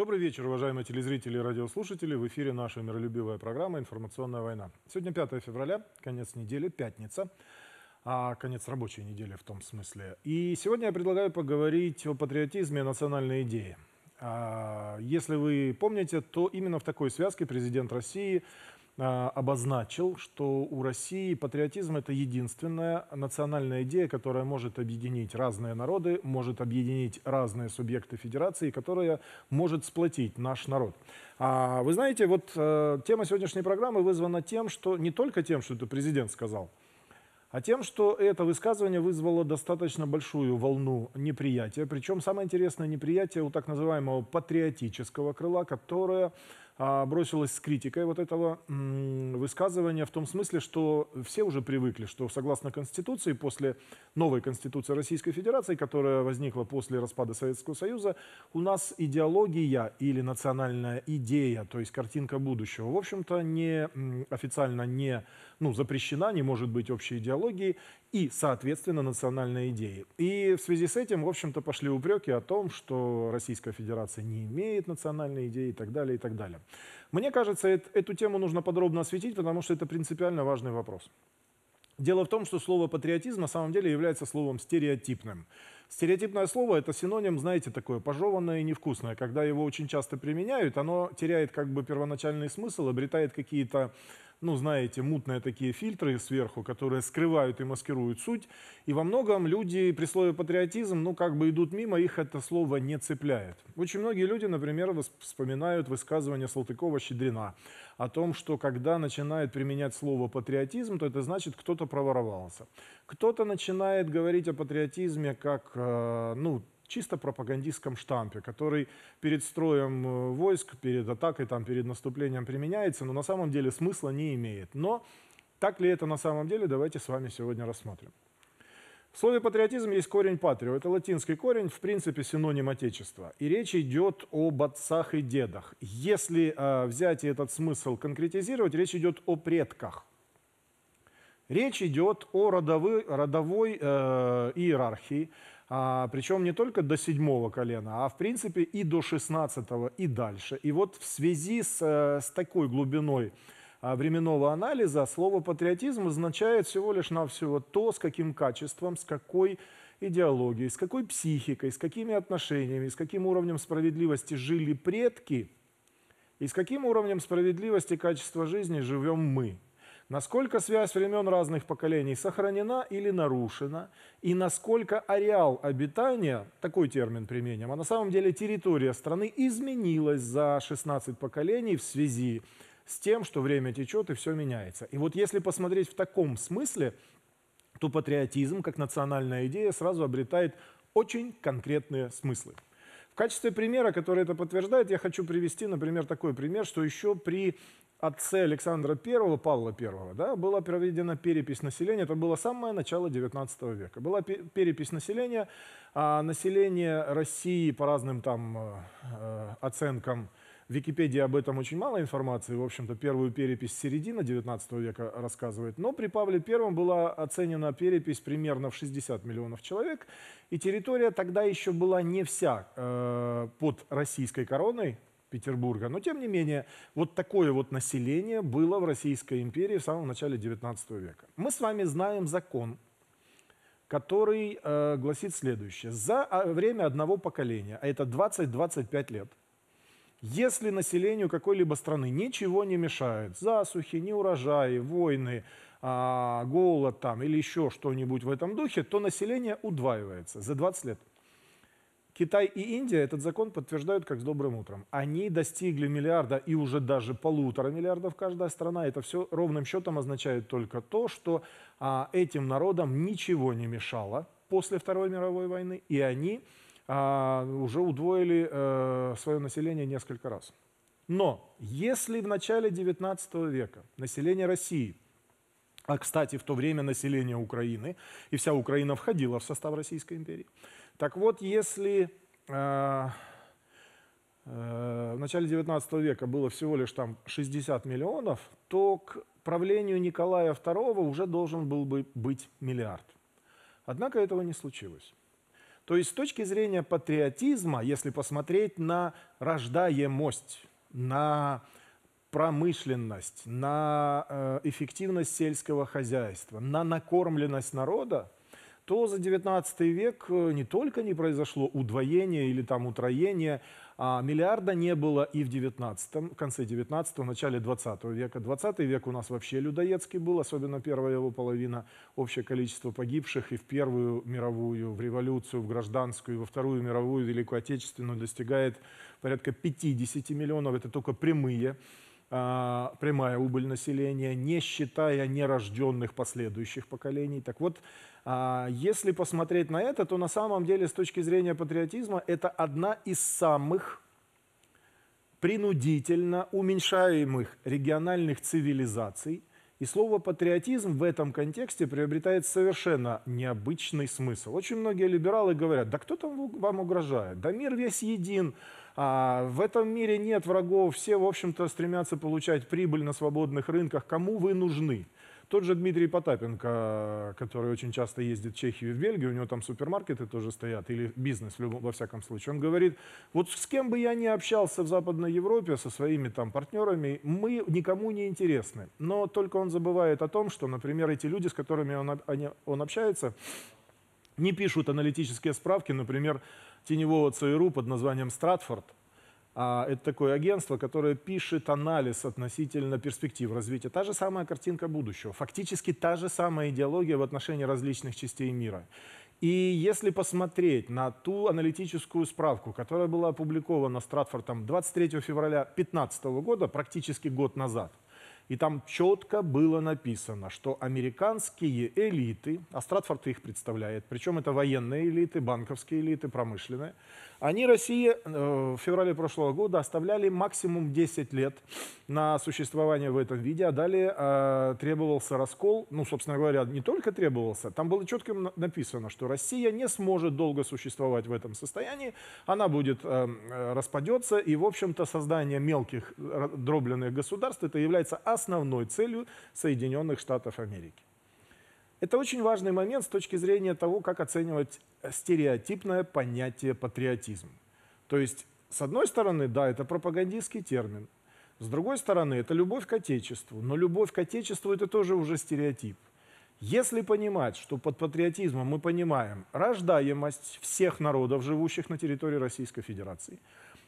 Добрый вечер, уважаемые телезрители и радиослушатели. В эфире наша миролюбивая программа «Информационная война». Сегодня 5 февраля, конец недели, пятница. А конец рабочей недели в том смысле. И сегодня я предлагаю поговорить о патриотизме и национальной идее. А если вы помните, то именно в такой связке президент России а, обозначил, что у России патриотизм это единственная национальная идея, которая может объединить разные народы, может объединить разные субъекты федерации, которая может сплотить наш народ. А вы знаете, вот э, тема сегодняшней программы вызвана тем, что не только тем, что это президент сказал, а тем, что это высказывание вызвало достаточно большую волну неприятия. Причем самое интересное неприятие у так называемого патриотического крыла, которое а, бросилась с критикой вот этого высказывания в том смысле, что все уже привыкли, что согласно Конституции, после новой Конституции Российской Федерации, которая возникла после распада Советского Союза, у нас идеология или национальная идея, то есть картинка будущего, в общем-то, не официально не ну, запрещена, не может быть общей идеологии и, соответственно, национальной идеи. И в связи с этим, в общем-то, пошли упреки о том, что Российская Федерация не имеет национальной идеи и так далее, и так далее. Мне кажется, эту тему нужно подробно осветить, потому что это принципиально важный вопрос. Дело в том, что слово патриотизм на самом деле является словом стереотипным. Стереотипное слово – это синоним, знаете, такое пожеванное и невкусное. Когда его очень часто применяют, оно теряет как бы первоначальный смысл, обретает какие-то ну, знаете, мутные такие фильтры сверху, которые скрывают и маскируют суть. И во многом люди при слове патриотизм, ну, как бы идут мимо, их это слово не цепляет. Очень многие люди, например, вспоминают высказывание Салтыкова-Щедрина о том, что когда начинает применять слово патриотизм, то это значит, кто-то проворовался. Кто-то начинает говорить о патриотизме как, э, ну, чисто пропагандистском штампе, который перед строем э, войск, перед атакой, там, перед наступлением применяется, но на самом деле смысла не имеет. Но так ли это на самом деле, давайте с вами сегодня рассмотрим. В слове патриотизм есть корень патрио. Это латинский корень, в принципе, синоним отечества. И речь идет об отцах и дедах. Если э, взять и этот смысл конкретизировать, речь идет о предках. Речь идет о родовой, родовой э, иерархии, а, причем не только до седьмого колена, а в принципе и до шестнадцатого и дальше. И вот в связи с, э, с такой глубиной а, временного анализа слово патриотизм означает всего лишь навсего то, с каким качеством, с какой идеологией, с какой психикой, с какими отношениями, с каким уровнем справедливости жили предки и с каким уровнем справедливости и качества жизни живем мы насколько связь времен разных поколений сохранена или нарушена, и насколько ареал обитания, такой термин применим, а на самом деле территория страны изменилась за 16 поколений в связи с тем, что время течет и все меняется. И вот если посмотреть в таком смысле, то патриотизм как национальная идея сразу обретает очень конкретные смыслы. В качестве примера, который это подтверждает, я хочу привести, например, такой пример, что еще при отце Александра I, Павла I, да, была проведена перепись населения, это было самое начало 19 века. Была перепись населения, а население России по разным там э, э, оценкам, в Википедии об этом очень мало информации, в общем-то первую перепись середина 19 века рассказывает, но при Павле I была оценена перепись примерно в 60 миллионов человек, и территория тогда еще была не вся э, под российской короной, Петербурга. Но, тем не менее, вот такое вот население было в Российской империи в самом начале XIX века. Мы с вами знаем закон, который э, гласит следующее. За а, время одного поколения, а это 20-25 лет, если населению какой-либо страны ничего не мешает, засухи, неурожаи, войны, э, голод там или еще что-нибудь в этом духе, то население удваивается за 20 лет. Китай и Индия этот закон подтверждают как с добрым утром. Они достигли миллиарда и уже даже полутора миллиардов каждая страна. Это все ровным счетом означает только то, что а, этим народам ничего не мешало после Второй мировой войны, и они а, уже удвоили а, э, свое население несколько раз. Но если в начале 19 века население России а, кстати, в то время население Украины, и вся Украина входила в состав Российской империи, так вот, если э, э, в начале 19 века было всего лишь там 60 миллионов, то к правлению Николая II уже должен был бы быть миллиард. Однако этого не случилось. То есть с точки зрения патриотизма, если посмотреть на рождаемость, на промышленность, на э, эффективность сельского хозяйства, на накормленность народа, то за 19 век э, не только не произошло удвоение или там утроение, а миллиарда не было и в 19 конце 19 начале 20 века. 20 век у нас вообще людоедский был, особенно первая его половина. Общее количество погибших и в Первую мировую, в революцию, в гражданскую, и во Вторую мировую, Великую Отечественную достигает порядка 50 миллионов. Это только прямые а, прямая убыль населения, не считая нерожденных последующих поколений. Так вот, а, если посмотреть на это, то на самом деле с точки зрения патриотизма это одна из самых принудительно уменьшаемых региональных цивилизаций. И слово «патриотизм» в этом контексте приобретает совершенно необычный смысл. Очень многие либералы говорят, да кто там вам угрожает? Да мир весь един, а в этом мире нет врагов, все, в общем-то, стремятся получать прибыль на свободных рынках. Кому вы нужны? Тот же Дмитрий Потапенко, который очень часто ездит в Чехию и в Бельгию, у него там супермаркеты тоже стоят, или бизнес в любом, во всяком случае. Он говорит, вот с кем бы я ни общался в Западной Европе, со своими там партнерами, мы никому не интересны. Но только он забывает о том, что, например, эти люди, с которыми он, они, он общается, не пишут аналитические справки, например, теневого ЦРУ под названием «Стратфорд». А, это такое агентство, которое пишет анализ относительно перспектив развития. Та же самая картинка будущего. Фактически та же самая идеология в отношении различных частей мира. И если посмотреть на ту аналитическую справку, которая была опубликована Стратфордом 23 февраля 2015 года, практически год назад – и там четко было написано, что американские элиты, а Стратфорд их представляет, причем это военные элиты, банковские элиты, промышленные, они России э, в феврале прошлого года оставляли максимум 10 лет на существование в этом виде, а далее э, требовался раскол. Ну, собственно говоря, не только требовался, там было четко написано, что Россия не сможет долго существовать в этом состоянии, она будет э, распадется, и, в общем-то, создание мелких дробленных государств это является основной целью Соединенных Штатов Америки. Это очень важный момент с точки зрения того, как оценивать э, стереотипное понятие патриотизм. То есть, с одной стороны, да, это пропагандистский термин. С другой стороны, это любовь к Отечеству. Но любовь к Отечеству – это тоже уже стереотип. Если понимать, что под патриотизмом мы понимаем рождаемость всех народов, живущих на территории Российской Федерации,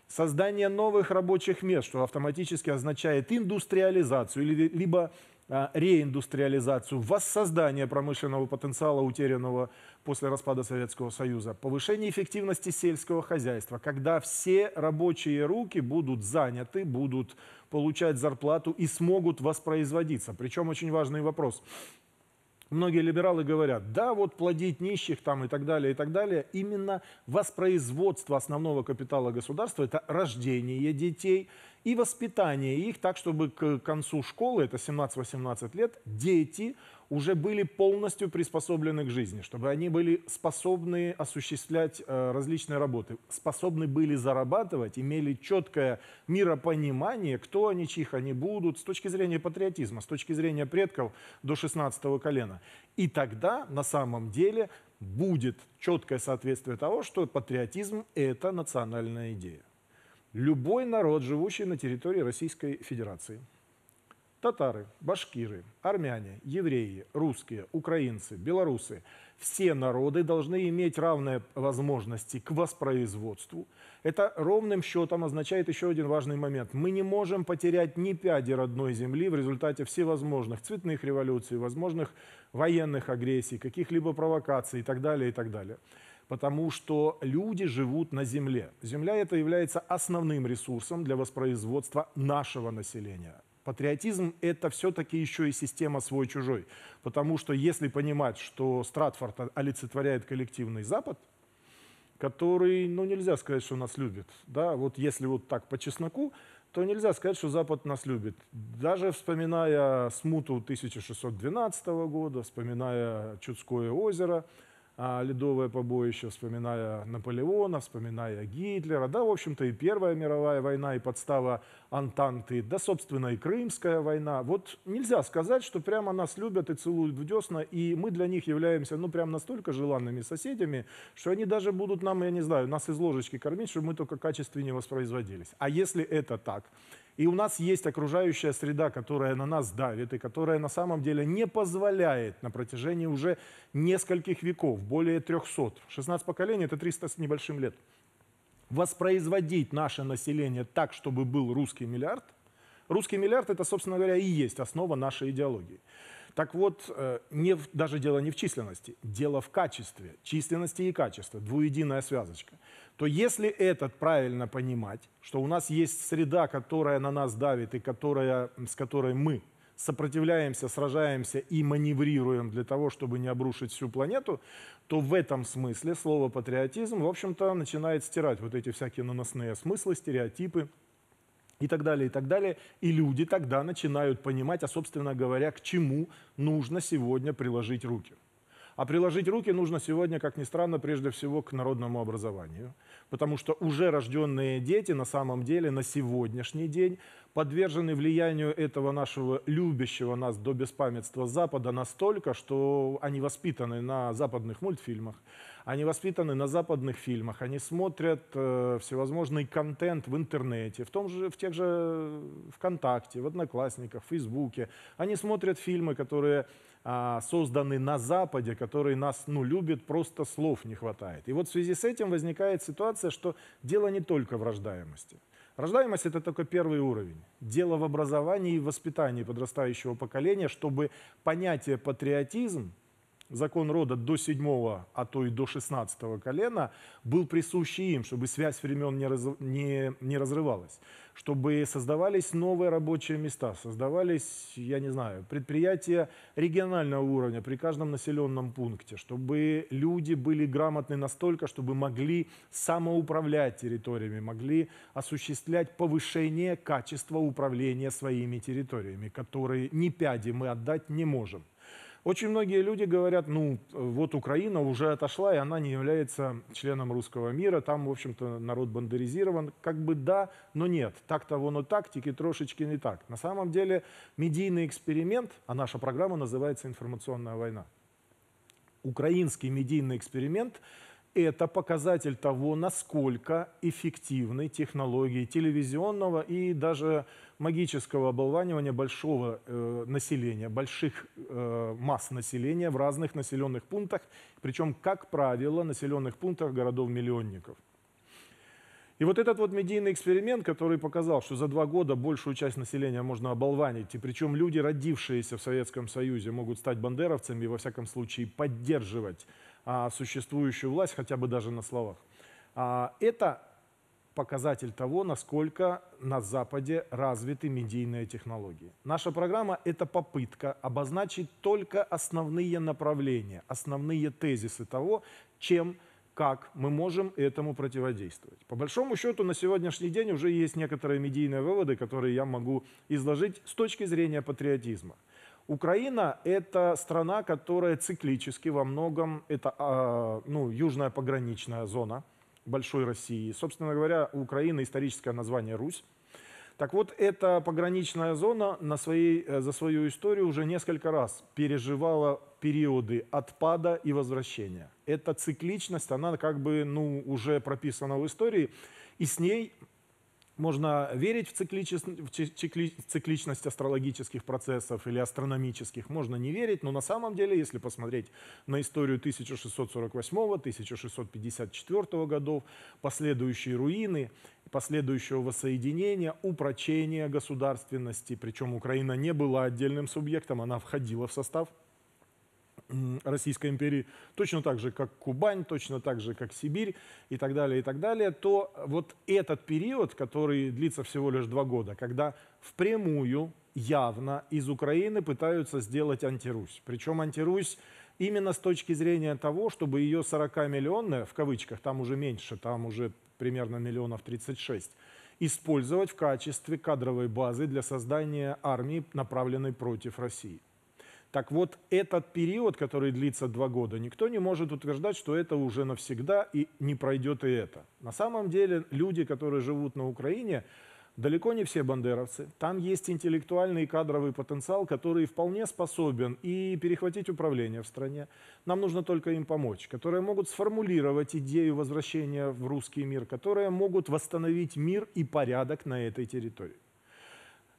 создание новых рабочих мест, что автоматически означает индустриализацию, либо а, реиндустриализацию, воссоздание промышленного потенциала, утерянного после распада Советского Союза, повышение эффективности сельского хозяйства, когда все рабочие руки будут заняты, будут получать зарплату и смогут воспроизводиться. Причем очень важный вопрос. Многие либералы говорят, да, вот плодить нищих там и так далее, и так далее. Именно воспроизводство основного капитала государства – это рождение детей – и воспитание их так, чтобы к концу школы, это 17-18 лет, дети уже были полностью приспособлены к жизни, чтобы они были способны осуществлять э, различные работы, способны были зарабатывать, имели четкое миропонимание, кто они, чьих они будут, с точки зрения патриотизма, с точки зрения предков до 16-го колена. И тогда на самом деле будет четкое соответствие того, что патриотизм – это национальная идея любой народ, живущий на территории Российской Федерации. Татары, башкиры, армяне, евреи, русские, украинцы, белорусы – все народы должны иметь равные возможности к воспроизводству. Это ровным счетом означает еще один важный момент. Мы не можем потерять ни пяди родной земли в результате всевозможных цветных революций, возможных военных агрессий, каких-либо провокаций и так далее, и так далее потому что люди живут на земле. Земля это является основным ресурсом для воспроизводства нашего населения. Патриотизм – это все-таки еще и система свой-чужой. Потому что если понимать, что Стратфорд олицетворяет коллективный Запад, который, ну, нельзя сказать, что нас любит. Да, вот если вот так по чесноку, то нельзя сказать, что Запад нас любит. Даже вспоминая смуту 1612 года, вспоминая Чудское озеро – а, ледовое побоище, вспоминая Наполеона, вспоминая Гитлера, да, в общем-то, и Первая мировая война, и подстава Антанты, да, собственно, и Крымская война. Вот нельзя сказать, что прямо нас любят и целуют в десна, и мы для них являемся, ну, прям настолько желанными соседями, что они даже будут нам, я не знаю, нас из ложечки кормить, чтобы мы только качественнее воспроизводились. А если это так, и у нас есть окружающая среда, которая на нас давит и которая на самом деле не позволяет на протяжении уже нескольких веков, более 300, 16 поколений – это 300 с небольшим лет, воспроизводить наше население так, чтобы был русский миллиард. Русский миллиард – это, собственно говоря, и есть основа нашей идеологии. Так вот, э, не даже дело не в численности, дело в качестве, численности и качества, двуединая связочка. То если этот правильно понимать, что у нас есть среда, которая на нас давит и которая, с которой мы сопротивляемся, сражаемся и маневрируем для того, чтобы не обрушить всю планету, то в этом смысле слово патриотизм, в общем-то, начинает стирать вот эти всякие наносные смыслы, стереотипы, и так далее, и так далее. И люди тогда начинают понимать, а, собственно говоря, к чему нужно сегодня приложить руки. А приложить руки нужно сегодня, как ни странно, прежде всего к народному образованию, потому что уже рожденные дети на самом деле на сегодняшний день подвержены влиянию этого нашего любящего нас до беспамятства Запада настолько, что они воспитаны на западных мультфильмах, они воспитаны на западных фильмах, они смотрят э, всевозможный контент в интернете, в, том же, в тех же э, ВКонтакте, в Одноклассниках, в Фейсбуке. Они смотрят фильмы, которые э, созданы на Западе, которые нас ну, любят, просто слов не хватает. И вот в связи с этим возникает ситуация, что дело не только в рождаемости. Рождаемость – это только первый уровень. Дело в образовании и воспитании подрастающего поколения, чтобы понятие патриотизм закон рода до седьмого, а то и до шестнадцатого колена был присущий им, чтобы связь времен не, раз, не, не разрывалась, чтобы создавались новые рабочие места, создавались, я не знаю, предприятия регионального уровня при каждом населенном пункте, чтобы люди были грамотны настолько, чтобы могли самоуправлять территориями, могли осуществлять повышение качества управления своими территориями, которые ни пяди мы отдать не можем. Очень многие люди говорят, ну, вот Украина уже отошла, и она не является членом русского мира, там, в общем-то, народ бандеризирован. Как бы да, но нет. Так-то вон и тактики трошечки не так. На самом деле, медийный эксперимент, а наша программа называется «Информационная война», украинский медийный эксперимент – это показатель того, насколько эффективны технологии телевизионного и даже магического оболванивания большого э, населения, больших э, масс населения в разных населенных пунктах, причем, как правило, населенных пунктах городов-миллионников. И вот этот вот медийный эксперимент, который показал, что за два года большую часть населения можно оболванить, и причем люди, родившиеся в Советском Союзе, могут стать бандеровцами и, во всяком случае, поддерживать а, существующую власть, хотя бы даже на словах. А, это показатель того, насколько на Западе развиты медийные технологии. Наша программа – это попытка обозначить только основные направления, основные тезисы того, чем как мы можем этому противодействовать. По большому счету, на сегодняшний день уже есть некоторые медийные выводы, которые я могу изложить с точки зрения патриотизма. Украина – это страна, которая циклически во многом, это а, ну, южная пограничная зона большой России. Собственно говоря, у Украины историческое название «Русь». Так вот, эта пограничная зона на своей, э, за свою историю уже несколько раз переживала периоды отпада и возвращения. Эта цикличность, она как бы ну, уже прописана в истории, и с ней можно верить в, цикличес... в цикличность астрологических процессов или астрономических, можно не верить, но на самом деле, если посмотреть на историю 1648-1654 годов, последующие руины, последующего воссоединения, упрочения государственности, причем Украина не была отдельным субъектом, она входила в состав Российской империи, точно так же, как Кубань, точно так же, как Сибирь и так далее, и так далее, то вот этот период, который длится всего лишь два года, когда впрямую, явно из Украины пытаются сделать антирусь. Причем антирусь именно с точки зрения того, чтобы ее 40-миллионная, в кавычках, там уже меньше, там уже примерно миллионов 36, использовать в качестве кадровой базы для создания армии, направленной против России. Так вот, этот период, который длится два года, никто не может утверждать, что это уже навсегда и не пройдет и это. На самом деле люди, которые живут на Украине, далеко не все бандеровцы. Там есть интеллектуальный и кадровый потенциал, который вполне способен и перехватить управление в стране. Нам нужно только им помочь, которые могут сформулировать идею возвращения в русский мир, которые могут восстановить мир и порядок на этой территории.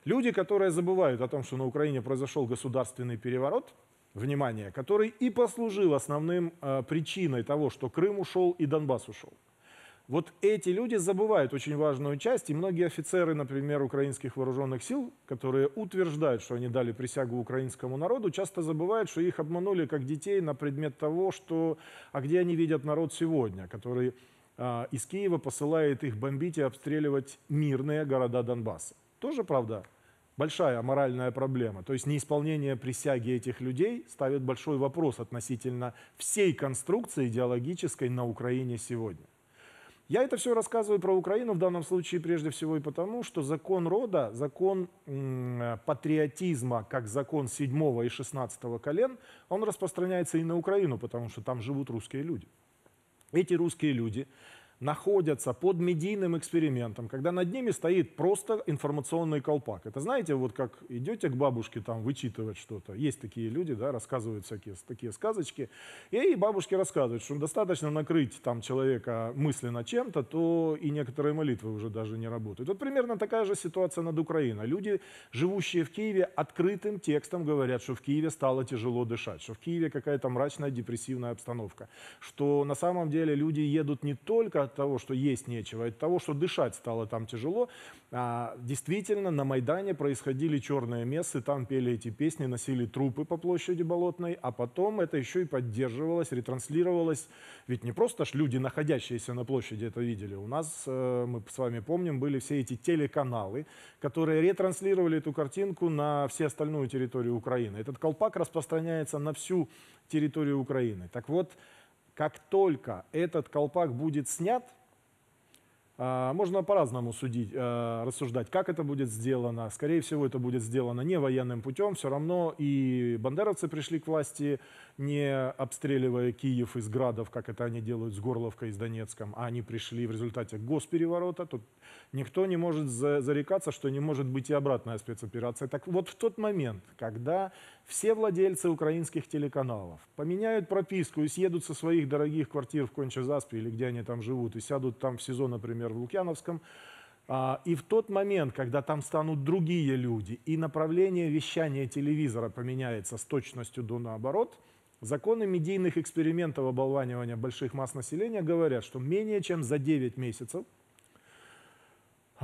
Люди, которые забывают о том, что на Украине произошел государственный переворот, внимание, который и послужил основным э, причиной того, что Крым ушел и Донбасс ушел. Вот эти люди забывают очень важную часть, и многие офицеры, например, украинских вооруженных сил, которые утверждают, что они дали присягу украинскому народу, часто забывают, что их обманули как детей на предмет того, что, а где они видят народ сегодня, который э, из Киева посылает их бомбить и обстреливать мирные города Донбасса. Тоже, правда, большая моральная проблема. То есть неисполнение присяги этих людей ставит большой вопрос относительно всей конструкции идеологической на Украине сегодня. Я это все рассказываю про Украину в данном случае прежде всего и потому, что закон рода, закон патриотизма, как закон 7 и 16 колен, он распространяется и на Украину, потому что там живут русские люди. Эти русские люди находятся под медийным экспериментом, когда над ними стоит просто информационный колпак. Это знаете, вот как идете к бабушке там вычитывать что-то. Есть такие люди, да, рассказывают всякие такие сказочки. И бабушке рассказывают, что достаточно накрыть там человека мысленно чем-то, то и некоторые молитвы уже даже не работают. Вот примерно такая же ситуация над Украиной. Люди, живущие в Киеве, открытым текстом говорят, что в Киеве стало тяжело дышать, что в Киеве какая-то мрачная депрессивная обстановка, что на самом деле люди едут не только от того, что есть нечего, а от того, что дышать стало там тяжело. А, действительно, на Майдане происходили черные мессы, там пели эти песни, носили трупы по площади Болотной, а потом это еще и поддерживалось, ретранслировалось. Ведь не просто ж люди, находящиеся на площади, это видели. У нас, э, мы с вами помним, были все эти телеканалы, которые ретранслировали эту картинку на все остальную территорию Украины. Этот колпак распространяется на всю территорию Украины. Так вот, как только этот колпак будет снят, а, можно по-разному судить, э, рассуждать, как это будет сделано. Скорее всего, это будет сделано не военным путем. Все равно и бандеровцы пришли к власти, не обстреливая Киев из градов, как это они делают с Горловкой и с Донецком, а они пришли в результате госпереворота. Тут никто не может зарекаться, что не может быть и обратная спецоперация. Так вот в тот момент, когда все владельцы украинских телеканалов поменяют прописку и съедут со своих дорогих квартир в Кончезаспе или где они там живут, и сядут там в сезон, например, например, в Лукьяновском. А, и в тот момент, когда там станут другие люди, и направление вещания телевизора поменяется с точностью до наоборот, законы медийных экспериментов оболванивания больших масс населения говорят, что менее чем за 9 месяцев –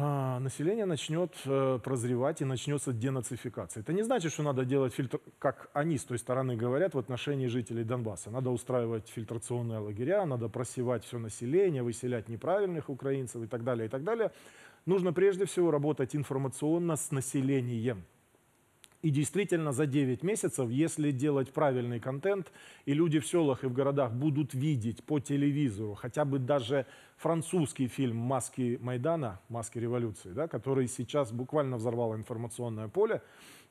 а, население начнет э, прозревать и начнется денацификация. Это не значит, что надо делать фильтр, как они с той стороны говорят, в отношении жителей Донбасса. Надо устраивать фильтрационные лагеря, надо просевать все население, выселять неправильных украинцев и так далее, и так далее. Нужно прежде всего работать информационно с населением. И действительно, за 9 месяцев, если делать правильный контент, и люди в селах и в городах будут видеть по телевизору хотя бы даже французский фильм «Маски Майдана», «Маски революции», да, который сейчас буквально взорвало информационное поле,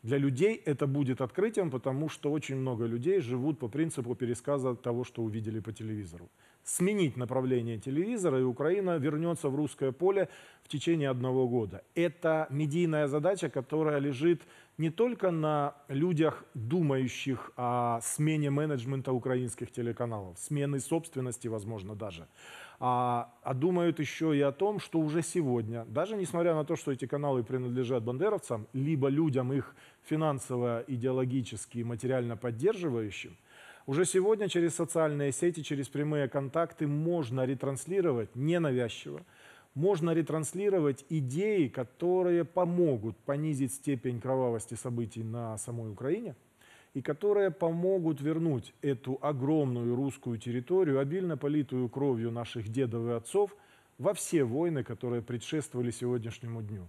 для людей это будет открытием, потому что очень много людей живут по принципу пересказа того, что увидели по телевизору сменить направление телевизора, и Украина вернется в русское поле в течение одного года. Это медийная задача, которая лежит не только на людях, думающих о смене менеджмента украинских телеканалов, смены собственности, возможно, даже, а, а думают еще и о том, что уже сегодня, даже несмотря на то, что эти каналы принадлежат бандеровцам, либо людям их финансово, идеологически и материально поддерживающим, уже сегодня через социальные сети, через прямые контакты можно ретранслировать ненавязчиво, можно ретранслировать идеи, которые помогут понизить степень кровавости событий на самой Украине и которые помогут вернуть эту огромную русскую территорию, обильно политую кровью наших дедов и отцов, во все войны, которые предшествовали сегодняшнему дню.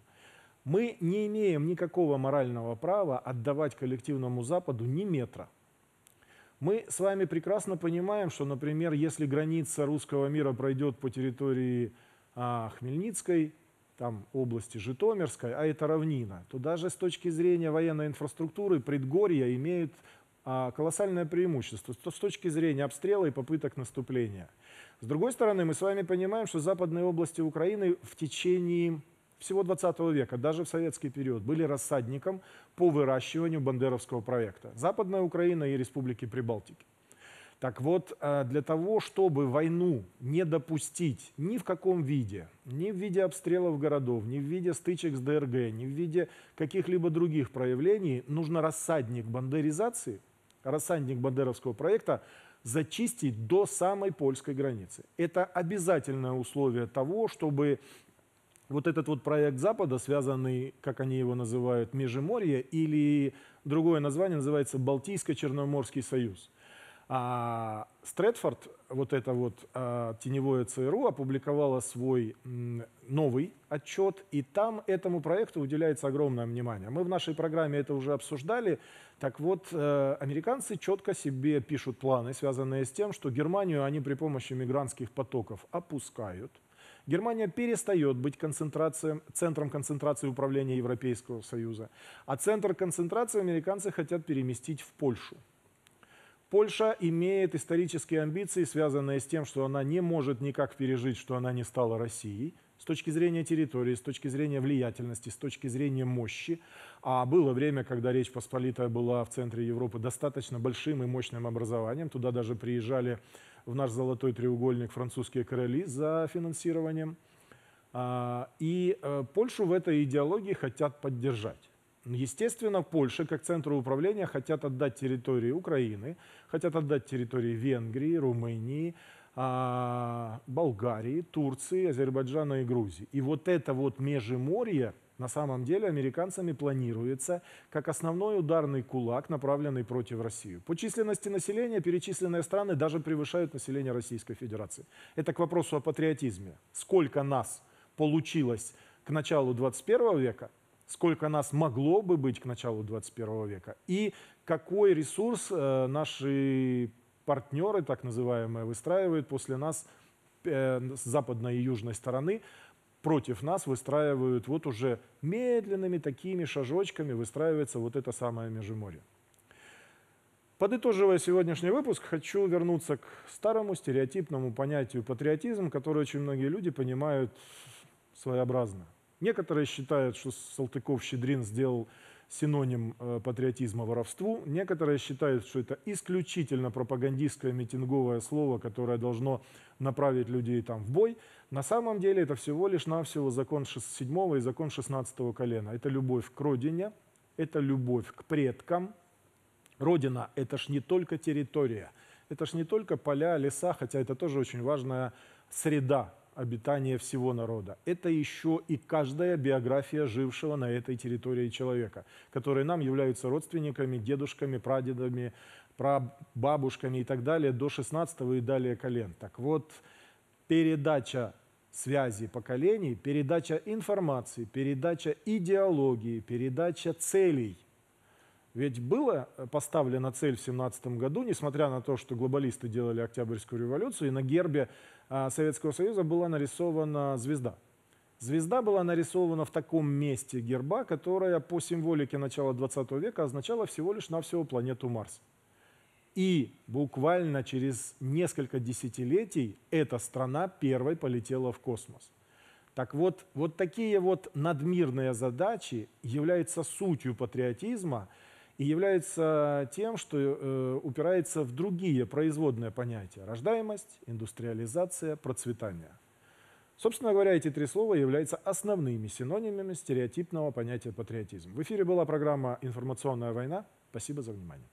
Мы не имеем никакого морального права отдавать коллективному Западу ни метра – мы с вами прекрасно понимаем, что, например, если граница русского мира пройдет по территории а, Хмельницкой, там области Житомирской, а это равнина, то даже с точки зрения военной инфраструктуры предгорья имеют а, колоссальное преимущество то с точки зрения обстрела и попыток наступления. С другой стороны, мы с вами понимаем, что западные области Украины в течение всего 20 века, даже в советский период, были рассадником по выращиванию бандеровского проекта. Западная Украина и республики Прибалтики. Так вот, э, для того, чтобы войну не допустить ни в каком виде, ни в виде обстрелов городов, ни в виде стычек с ДРГ, ни в виде каких-либо других проявлений, нужно рассадник бандеризации, рассадник бандеровского проекта зачистить до самой польской границы. Это обязательное условие того, чтобы вот этот вот проект Запада, связанный, как они его называют, Межеморье, или другое название называется Балтийско-Черноморский союз. А Стрэдфорд, вот это вот а, теневое ЦРУ, опубликовало свой новый отчет, и там этому проекту уделяется огромное внимание. Мы в нашей программе это уже обсуждали. Так вот, э, американцы четко себе пишут планы, связанные с тем, что Германию они при помощи мигрантских потоков опускают – Германия перестает быть концентрацией, центром концентрации управления Европейского Союза, а центр концентрации американцы хотят переместить в Польшу. Польша имеет исторические амбиции, связанные с тем, что она не может никак пережить, что она не стала Россией – точки зрения территории, с точки зрения влиятельности, с точки зрения мощи. А было время, когда Речь Посполитая была в центре Европы достаточно большим и мощным образованием. Туда даже приезжали в наш золотой треугольник французские короли за финансированием. А, и э, Польшу в этой идеологии хотят поддержать. Естественно, Польша как центру управления хотят отдать территории Украины, хотят отдать территории Венгрии, Румынии, а, Болгарии, Турции, Азербайджана и Грузии. И вот это вот межеморье на самом деле американцами планируется как основной ударный кулак, направленный против России. По численности населения перечисленные страны даже превышают население Российской Федерации. Это к вопросу о патриотизме. Сколько нас получилось к началу 21 века, сколько нас могло бы быть к началу 21 века и какой ресурс э, наши партнеры, так называемые, выстраивают после нас э, с западной и южной стороны, против нас выстраивают вот уже медленными такими шажочками выстраивается вот это самое межеморье. Подытоживая сегодняшний выпуск, хочу вернуться к старому стереотипному понятию патриотизм, который очень многие люди понимают своеобразно. Некоторые считают, что Салтыков-Щедрин сделал синоним э, патриотизма воровству. Некоторые считают, что это исключительно пропагандистское митинговое слово, которое должно направить людей там в бой. На самом деле это всего лишь навсего закон 7 и закон 16 колена. Это любовь к родине, это любовь к предкам. Родина – это ж не только территория, это ж не только поля, леса, хотя это тоже очень важная среда, обитание всего народа. Это еще и каждая биография жившего на этой территории человека, которые нам являются родственниками, дедушками, прадедами, прабабушками и так далее до 16 и далее колен. Так вот, передача связи поколений, передача информации, передача идеологии, передача целей – ведь была поставлена цель в 17 году, несмотря на то, что глобалисты делали Октябрьскую революцию, и на гербе а, Советского Союза была нарисована звезда. Звезда была нарисована в таком месте герба, которая по символике начала 20 века означала всего лишь навсего планету Марс. И буквально через несколько десятилетий эта страна первой полетела в космос. Так вот, вот такие вот надмирные задачи являются сутью патриотизма – и является тем, что э, упирается в другие производные понятия – рождаемость, индустриализация, процветание. Собственно говоря, эти три слова являются основными синонимами стереотипного понятия патриотизм. В эфире была программа «Информационная война». Спасибо за внимание.